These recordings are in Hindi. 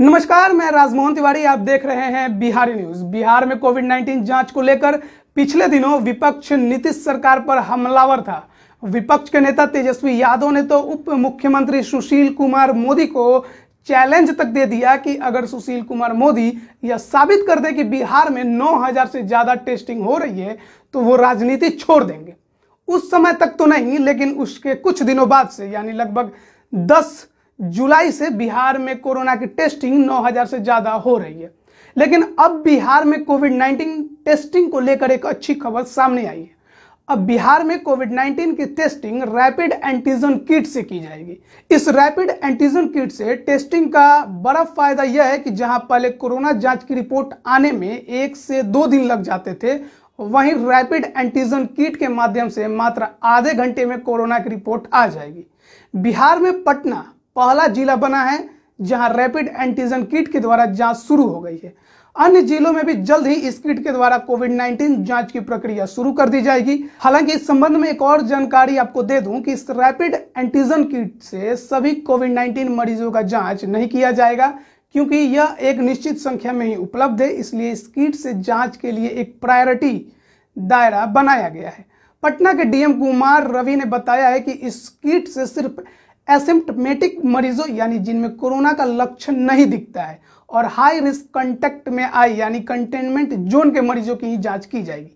नमस्कार मैं राजमोहन तिवारी आप देख रहे हैं बिहारी न्यूज बिहार में कोविड 19 जांच को लेकर पिछले दिनों विपक्ष नीतीश सरकार पर हमलावर था विपक्ष के नेता तेजस्वी यादव ने तो उप मुख्यमंत्री सुशील कुमार मोदी को चैलेंज तक दे दिया कि अगर सुशील कुमार मोदी यह साबित कर दे कि बिहार में नौ से ज्यादा टेस्टिंग हो रही है तो वो राजनीति छोड़ देंगे उस समय तक तो नहीं लेकिन उसके कुछ दिनों बाद से यानी लगभग दस जुलाई से बिहार में कोरोना की टेस्टिंग 9000 से ज़्यादा हो रही है लेकिन अब बिहार में कोविड 19 टेस्टिंग को लेकर एक अच्छी खबर सामने आई है अब बिहार में कोविड 19 की टेस्टिंग रैपिड एंटीजन किट से की जाएगी इस रैपिड एंटीजन किट से टेस्टिंग का बड़ा फायदा यह है कि जहां पहले कोरोना जांच की रिपोर्ट आने में एक से दो दिन लग जाते थे वहीं रैपिड एंटीजन किट के माध्यम से मात्र आधे घंटे में कोरोना की रिपोर्ट आ जाएगी बिहार में पटना पहला जिला बना है जहां रैपिड एंटीजन किट के द्वारा जांच शुरू हो गई है अन्य जिलों में भी जल्द ही इस किट के द्वारा कोविड 19 जांच की प्रक्रिया शुरू कर दी जाएगी हालांकि इस संबंध में एक और जानकारी आपको दे दूं कि इस रैपिड एंटीजन किट से सभी कोविड 19 मरीजों का जांच नहीं किया जाएगा क्योंकि यह एक निश्चित संख्या में ही उपलब्ध है इसलिए इस किट से जांच के लिए एक प्रायोरिटी दायरा बनाया गया है पटना के डीएम कुमार रवि ने बताया है कि इस किट से सिर्फ एसिम्टमेटिक मरीजों यानी जिनमें कोरोना का लक्षण नहीं दिखता है और हाई रिस्क कंटेक्ट में आए यानी कंटेनमेंट जोन के मरीजों की ही जांच की जाएगी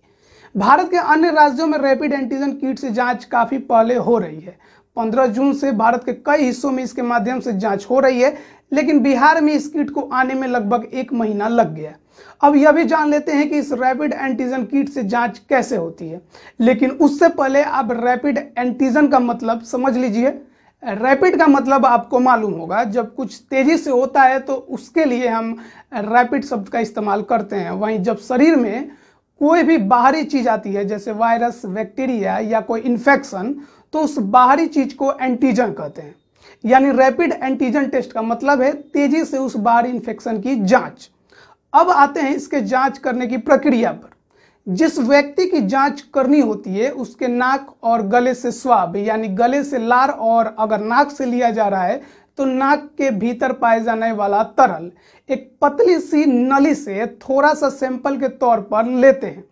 भारत के अन्य राज्यों में रैपिड एंटीजन किट से जांच काफी पहले हो रही है 15 जून से भारत के कई हिस्सों में इसके माध्यम से जांच हो रही है लेकिन बिहार में इस किट को आने में लगभग एक महीना लग गया अब यह भी जान लेते हैं कि इस रैपिड एंटीजन किट से जांच कैसे होती है लेकिन उससे पहले आप रैपिड एंटीजन का मतलब समझ लीजिए रैपिड का मतलब आपको मालूम होगा जब कुछ तेजी से होता है तो उसके लिए हम रैपिड शब्द का इस्तेमाल करते हैं वहीं जब शरीर में कोई भी बाहरी चीज आती है जैसे वायरस बैक्टीरिया या कोई इन्फेक्शन तो उस बाहरी चीज को एंटीजन कहते हैं यानी रैपिड एंटीजन टेस्ट का मतलब है तेजी से उस बाहरी इन्फेक्शन की जांच अब आते हैं इसके जांच करने की प्रक्रिया पर जिस व्यक्ति की जांच करनी होती है उसके नाक और गले से स्वाब यानी गले से लार और अगर नाक से लिया जा रहा है तो नाक के भीतर पाए जाने वाला तरल एक पतली सी नली से थोड़ा सा सैंपल के तौर पर लेते हैं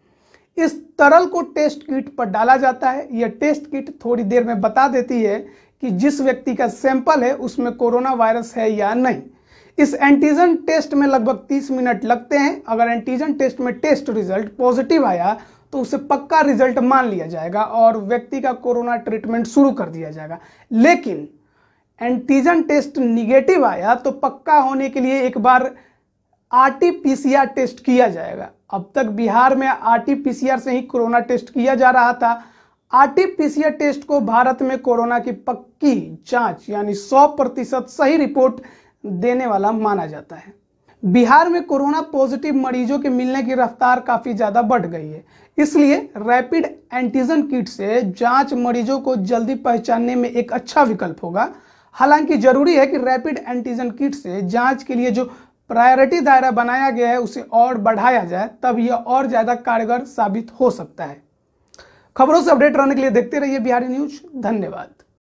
इस तरल को टेस्ट किट पर डाला जाता है यह टेस्ट किट थोड़ी देर में बता देती है कि जिस व्यक्ति का सैंपल है उसमें कोरोना वायरस है या नहीं इस एंटीजन टेस्ट में लगभग 30 मिनट लगते हैं अगर एंटीजन टेस्ट में टेस्ट रिजल्ट पॉजिटिव आया तो उसे पक्का रिजल्ट मान लिया जाएगा और व्यक्ति का कोरोना ट्रीटमेंट शुरू कर दिया जाएगा लेकिन एंटीजन टेस्ट निगेटिव आया तो पक्का होने के लिए एक बार आरटीपीसीआर टेस्ट किया जाएगा अब तक बिहार में आरटीपीसीआर से ही कोरोना टेस्ट किया जा रहा था आरटीपीसीआर टेस्ट को भारत में कोरोना की पक्की जांच यानी 100 प्रतिशत सही रिपोर्ट देने वाला माना जाता है बिहार में कोरोना पॉजिटिव मरीजों के मिलने की रफ्तार काफ़ी ज़्यादा बढ़ गई है इसलिए रैपिड एंटीजन किट से जांच मरीजों को जल्दी पहचानने में एक अच्छा विकल्प होगा हालांकि जरूरी है कि रैपिड एंटीजन किट से जांच के लिए जो प्रायोरिटी दायरा बनाया गया है उसे और बढ़ाया जाए तब यह और ज़्यादा कारगर साबित हो सकता है खबरों से अपडेट रहने के लिए देखते रहिए बिहारी न्यूज धन्यवाद